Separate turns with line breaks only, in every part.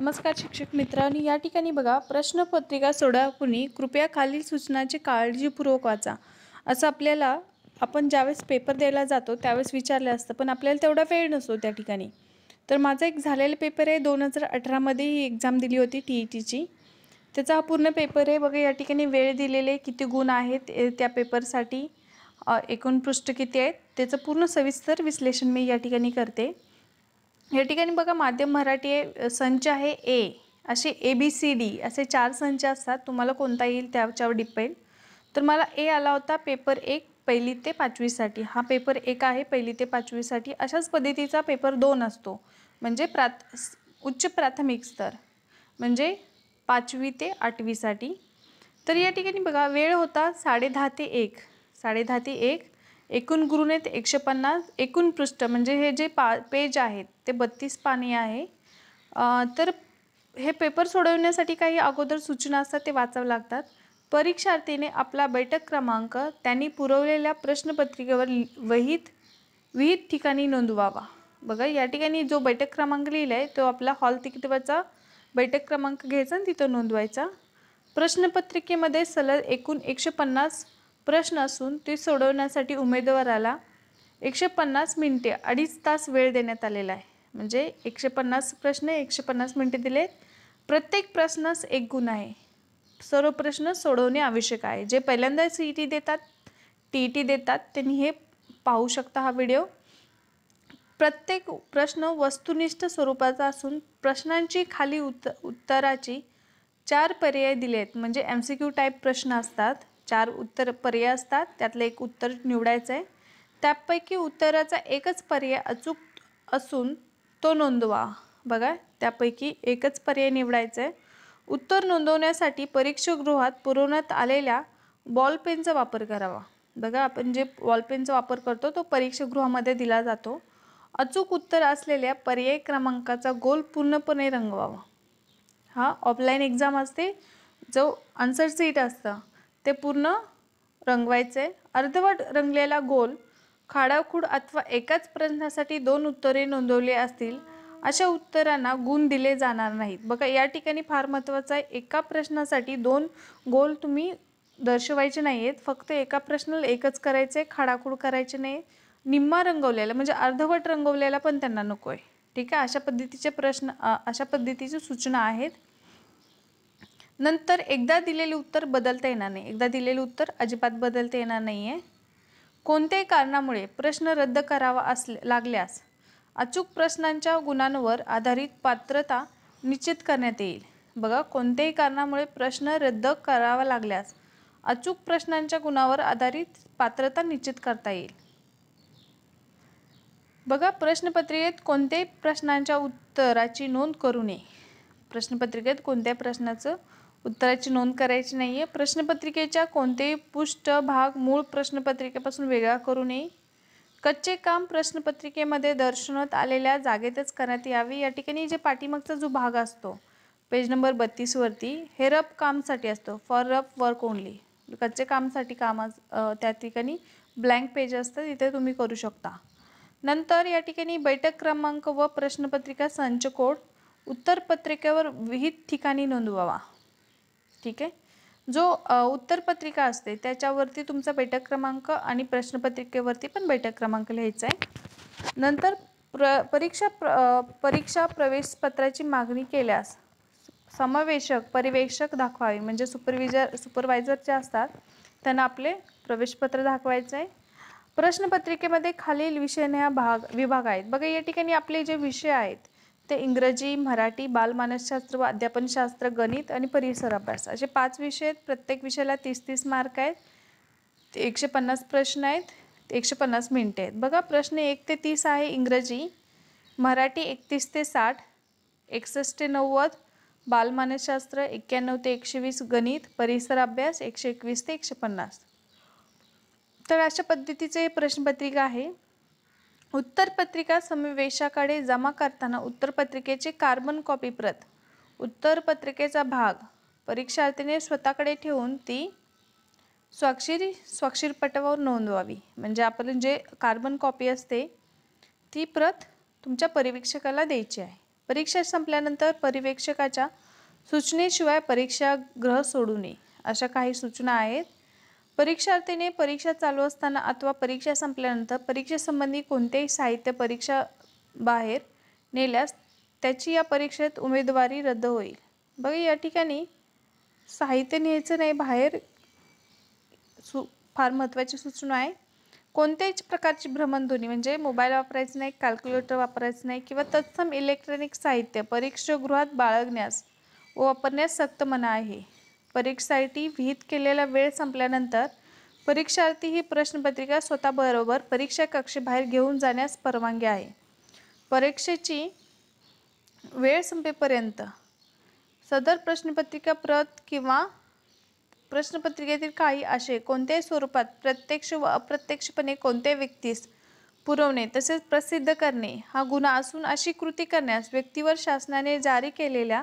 नमस्कार शिक्षक मित्रांनी या ठिकाणी बघा प्रश्नपत्रिका सोडवण्यापूर्वी कृपया खालील सूचनांचे काळजीपूर्वक वाचा असं आपल्याला आपण ज्यावेळेस पेपर द्यायला जातो त्यावेळेस विचारलं असतं पण आपल्याला तेवढा वेळ नसतो त्या ठिकाणी तर माझा एक झालेला पेपर आहे दोन हजार अठरामध्ये ही एक्झाम दिली होती टी ई e टीची त्याचा हा पूर्ण पेपर आहे बघा या ठिकाणी वेळ दिलेले किती गुण आहेत त्या पेपरसाठी एकूण पृष्ठ किती आहेत त्याचं पूर्ण सविस्तर विश्लेषण मी या ठिकाणी करते या ठिकाणी बघा माध्यम मराठी आहे संच आहे ए असे ए बी सी डी असे चार संच असतात तुम्हाला कोणता येईल त्याच्यावर डिपेंड तर मला ए आला होता पेपर एक पहिली ते पाचवीसाठी हा पेपर एक आहे पहिली ते पाचवीसाठी अशाच पद्धतीचा पेपर दोन असतो म्हणजे प्राथ उच्च प्राथमिक स्तर म्हणजे पाचवी ते आठवीसाठी तर या ठिकाणी बघा वेळ होता साडेदहा ते एक साडेदहा ते एक एकूण गुरुनेत एकशे पन्नास एकूण पृष्ठ म्हणजे हे जे पा पेज आहेत ते बत्तीस पाने आहे तर हे पेपर सोडवण्यासाठी काही अगोदर सूचना असतात ते वाचावं लागतात परीक्षार्थीने आपला बैठक क्रमांक त्यांनी पुरवलेल्या प्रश्नपत्रिकेवर वहीत विहित ठिकाणी नोंदवावा बघा या ठिकाणी जो बैठक क्रमांक लिहिला आहे तो आपला हॉल तिकीटवरचा बैठक क्रमांक घ्यायचा आणि तिथं नोंदवायचा प्रश्नपत्रिकेमध्ये सलग एकूण एकशे पन्नास प्रश्न असून ते सोडवण्यासाठी उमेदवाराला एकशे पन्नास मिनटे अडीच तास वेळ देण्यात आलेला आहे म्हणजे एकशे पन्नास प्रश्न एकशे पन्नास मिनटे दिले प्रत्येक प्रश्नास एक गुण आहे सर्व प्रश्न सोडवणे आवश्यक आहे जे पहिल्यांदा सी ई टी देतात टी ई टी देतात त्यांनी हे पाहू शकता हा व्हिडिओ प्रत्येक प्रश्न वस्तुनिष्ठ स्वरूपाचा असून प्रश्नांची खाली उत उत्तराची चार पर्याय दिले आहेत म्हणजे एम सी क्यू टाईप प्रश्न असतात चार उत्तर पर्याय असतात त्यातलं एक उत्तर निवडायचं आहे त्यापैकी उत्तराचा एकच पर्याय अचूक असून तो नोंदवा बघा त्यापैकी एकच पर्याय निवडायचा आहे उत्तर नोंदवण्यासाठी परीक्षागृहात पुरवण्यात आलेल्या बॉलपेनचा वापर करावा बघा आपण जे पेनचा वापर करतो तो परीक्षागृहामध्ये दिला जातो अचूक उत्तर असलेल्या पर्याय क्रमांकाचा गोल पूर्णपणे रंगवावा हा ऑफलाईन एक्झाम असते जो आन्सर सीट असतं ते पूर्ण रंगवायचे अर्धवट रंगलेला गोल खाडाखूड अथवा एकाच प्रश्नासाठी दोन उत्तरे नोंदवली असतील अशा उत्तरांना गुण दिले जाणार नाहीत बघा या ठिकाणी फार महत्त्वाचं आहे एका प्रश्नासाठी दोन गोल तुम्ही दर्शवायचे नाही आहेत फक्त एका प्रश्नाला एकच करायचं आहे खाडाखूड करायचे नाही निम्मा रंगवलेला म्हणजे अर्धवट रंगवलेला पण त्यांना नको आहे ठीक आहे अशा पद्धतीचे प्रश्न अशा पद्धतीची सूचना आहेत नंतर एकदा दिलेले उत्तर बदलता येणार नाही एकदा दिलेले उत्तर अजिबात बदलता येणार नाही आहे कोणत्याही कारणामुळे प्रश्न रद्द करावा असले लागल्यास अचूक प्रश्नांच्या गुणांवर आधारित पात्रता निश्चित करण्यात येईल बघा कोणत्याही कारणामुळे प्रश्न रद्द करावा लागल्यास अचूक प्रश्नांच्या गुणावर आधारित पात्रता निश्चित करता येईल बघा प्रश्नपत्रिकेत कोणत्याही प्रश्नांच्या उत्तराची नोंद करू नये प्रश्नपत्रिकेत कोणत्या प्रश्नाचं उत्तराची नोंद करायची नाही आहे प्रश्नपत्रिकेच्या कोणतेही पृष्ठभाग मूळ प्रश्नपत्रिकेपासून वेगळा करू नये कच्चे काम प्रश्नपत्रिकेमध्ये दर्शवण्यात आलेल्या जागेतच करण्यात यावे या ठिकाणी जे पाठीमागचा जो भाग असतो पेज नंबर बत्तीसवरती हे रफ कामसाठी असतो फॉर रफ वर्क ओनली कच्चे कामसाठी काम त्या ठिकाणी ब्लँक पेज असतं तिथे तुम्ही करू शकता नंतर या ठिकाणी बैठक क्रमांक व प्रश्नपत्रिका संच कोड उत्तरपत्रिकेवर विहित ठिकाणी नोंदवावा ठीक आहे जो उत्तरपत्रिका असते त्याच्यावरती तुमचा बैठक क्रमांक आणि प्रश्नपत्रिकेवरती पण बैठक क्रमांक लिहायचा आहे नंतर प्र परीक्षा प्र परीक्षा प्रवेशपत्राची मागणी केल्यास समावेशक परिवेक्षक दाखवावे म्हणजे सुपरविजर सुपरवायझर जे असतात त्यांना आपले प्रवेशपत्र दाखवायचं आहे प्रश्नपत्रिकेमध्ये खालील विषय भाग विभाग आहेत बघा या ठिकाणी आपले जे विषय आहेत ते इंग्रजी मराठी बालमानसशास्त्र व अध्यापनशास्त्र गणित आणि परिसर अभ्यास असे पाच विषय आहेत प्रत्येक विषयाला तीस तीस मार्क आहेत एकशे पन्नास प्रश्न आहेत एकशे पन्नास मिनटे आहेत बघा प्रश्न एक ते तीस आहे इंग्रजी मराठी एकतीस ते साठ एकसष्ट ते नव्वद बालमानसशास्त्र एक्क्याण्णव ते एकशे वीस गणित परिसर अभ्यास एकशे एकवीस ते एकशे पन्नास तर अशा पद्धतीचे प्रश्नपत्रिका आहे उत्तरपत्रिका समावेशाकडे जमा करताना उत्तरपत्रिकेचे कार्बन कॉपी प्रत उत्तरपत्रिकेचा भाग परीक्षार्थीने स्वतःकडे ठेवून ती स्वाक्षरी स्वाक्षरीपटावर नोंदवावी म्हणजे आपण जे कार्बन कॉपी असते ती प्रत तुमच्या परिवेक्षकाला द्यायची आहे परीक्षा संपल्यानंतर परिवेक्षकाच्या सूचनेशिवाय परीक्षा ग्रह सोडू नये अशा काही सूचना आहेत परीक्षार्थीने परीक्षा चालू असताना अथवा परीक्षा संपल्यानंतर परीक्षेसंबंधी कोणतेही साहित्य परीक्षा बाहेर नेल्यास त्याची या परीक्षेत उमेदवारी रद्द होईल बघा या ठिकाणी साहित्य न्यायचं नाही बाहेर सु फार महत्त्वाची सूचना आहे कोणत्याच प्रकारची भ्रमणध्वनी म्हणजे मोबाईल वापरायचं नाही कॅल्क्युलेटर वापरायचं नाही किंवा तत्सम इलेक्ट्रॉनिक साहित्य परीक्षागृहात बाळगण्यास व वापरण्यास सक्त मना आहे परीक्षेसाठी विहित केलेला वेळ संपल्यानंतर परीक्षार्थी ही प्रश्नपत्रिका स्वतःबरोबर परीक्षा कक्षेबाहेर घेऊन जाण्यास परवानगी आहे परीक्षेची वेळ संपेपर्यंत सदर प्रश्नपत्रिका प्रत किंवा प्रश्नपत्रिकेतील काही असे कोणत्याही स्वरूपात प्रत्यक्ष व अप्रत्यक्षपणे कोणत्याही व्यक्तीस पुरवणे तसेच प्रसिद्ध करणे हा गुन्हा असून अशी कृती करण्यास व्यक्तीवर शासनाने जारी केलेल्या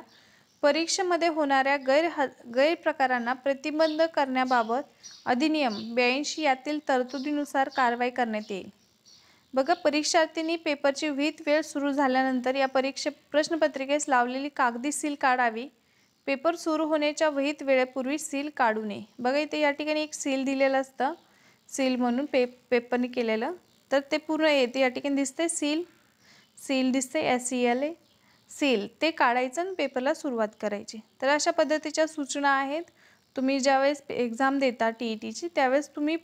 परीक्षेमध्ये होणाऱ्या गैरह गैरप्रकारांना प्रतिबंध करण्याबाबत अधिनियम ब्याऐंशी यातील तरतुदीनुसार कारवाई करण्यात येईल बघा परीक्षार्थींनी पेपरची विहित वेळ सुरू झाल्यानंतर या परीक्षे प्रश्नपत्रिकेस लावलेली कागदी सील काढावी पेपर सुरू होण्याच्या विहित वेळेपूर्वी सील काढू नये बघा इथे या ठिकाणी एक सील दिलेलं असतं सील म्हणून पे पेपरने केलेलं तर ते पूर्ण येते या ठिकाणी दिसते सील सील दिसते S C e L A सेल ते काढायचं आणि पेपरला सुरुवात करायची तर अशा पद्धतीच्या सूचना आहेत तुम्ही ज्यावेळेस एक्झाम देता टी ई e टीची त्यावेळेस तुम्ही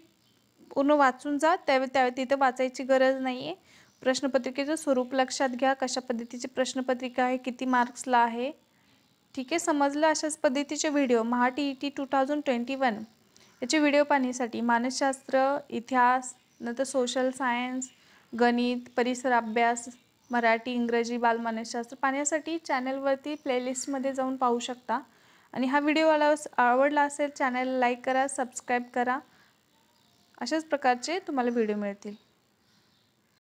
पूर्ण वाचून जा त्यावेळेस त्या तिथं वाचायची गरज नाही आहे प्रश्नपत्रिकेचं स्वरूप लक्षात घ्या कशा पद्धतीची प्रश्नपत्रिका आहे किती मार्क्सला आहे ठीक आहे समजलं अशाच पद्धतीचे video Maha T E T two thousand twenty one याचे व्हिडिओ पाहण्यासाठी मानसशास्त्र इतिहास नंतर सोशल सायन्स गणित परिसर अभ्यास मराठी इंग्रजी बालमानसशास्त्र पाहण्यासाठी चॅनलवरती प्लेलिस्टमध्ये जाऊन पाहू शकता आणि हा व्हिडिओ आला आवडला असेल चॅनलला लाईक करा सबस्क्राईब करा अशाच प्रकारचे तुम्हाला व्हिडिओ मिळतील